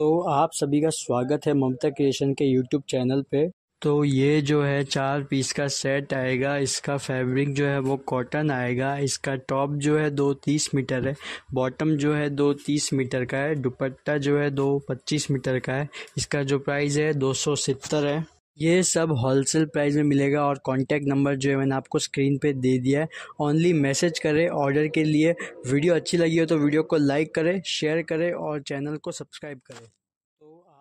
तो आप सभी का स्वागत है ममता क्रिएशन के यूट्यूब चैनल पे तो ये जो है चार पीस का सेट आएगा इसका फैब्रिक जो है वो कॉटन आएगा इसका टॉप जो है दो तीस मीटर है बॉटम जो है दो तीस मीटर का है दुपट्टा जो है दो पच्चीस मीटर का है इसका जो प्राइस है दो सौ सत्तर है ये सब होलसेल प्राइस में मिलेगा और कॉन्टैक्ट नंबर जो है मैंने आपको स्क्रीन पे दे दिया है ओनली मैसेज करें ऑर्डर के लिए वीडियो अच्छी लगी हो तो वीडियो को लाइक करें शेयर करें और चैनल को सब्सक्राइब करें तो